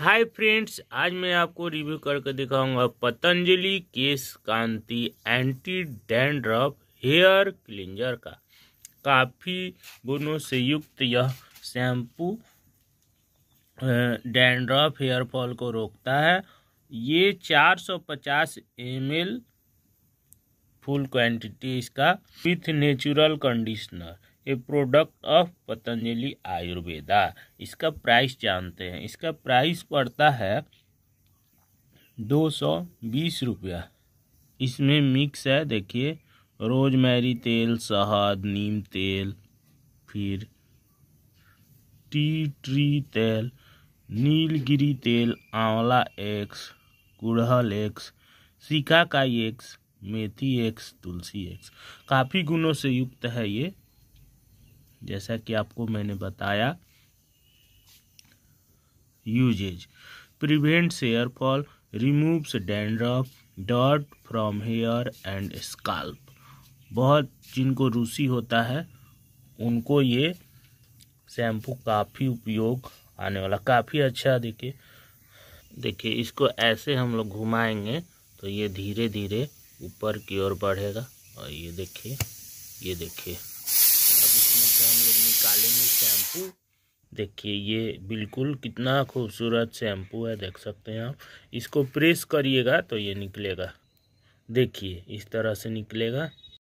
hi friends आज मैं आपको रिव्यू करके दिखाऊंगा Patanjali Kesh Kanti anti dandruff hair cleanser का काफ़ी गुणों से युक्त यह शैम्पू डैंड्रफ हेयर फॉल को रोकता है ये 450 एम फुल क्वांटिटी इसका with natural conditioner a product of Patanjali Ayurveda इसका प्राइस जानते हैं इसका प्राइस पड़ता है दो सौ बीस रुपया इसमें मिक्स है देखिए रोजमेरी तेल शहद नीम तेल फिर टी ट्री तेल नीलगिरी तेल आंवला एक्स गुड़हल एक्स सिकाकाई एक्स मेथी एक्स तुलसी एक्स काफ़ी गुणों से युक्त है ये जैसा कि आपको मैंने बताया usages prevents hairfall removes dandruff dot from hair and scalp बहुत जिनको रूसी होता है उनको ये शैम्पू काफ़ी उपयोग आने वाला काफ़ी अच्छा देखिए देखिए इसको ऐसे हम लोग घुमाएंगे तो ये धीरे धीरे ऊपर की ओर बढ़ेगा और ये देखिए ये देखिए निकालेंगे शैम्पू देखिए ये बिल्कुल कितना खूबसूरत शैम्पू है देख सकते हैं आप इसको प्रेस करिएगा तो ये निकलेगा देखिए इस तरह से निकलेगा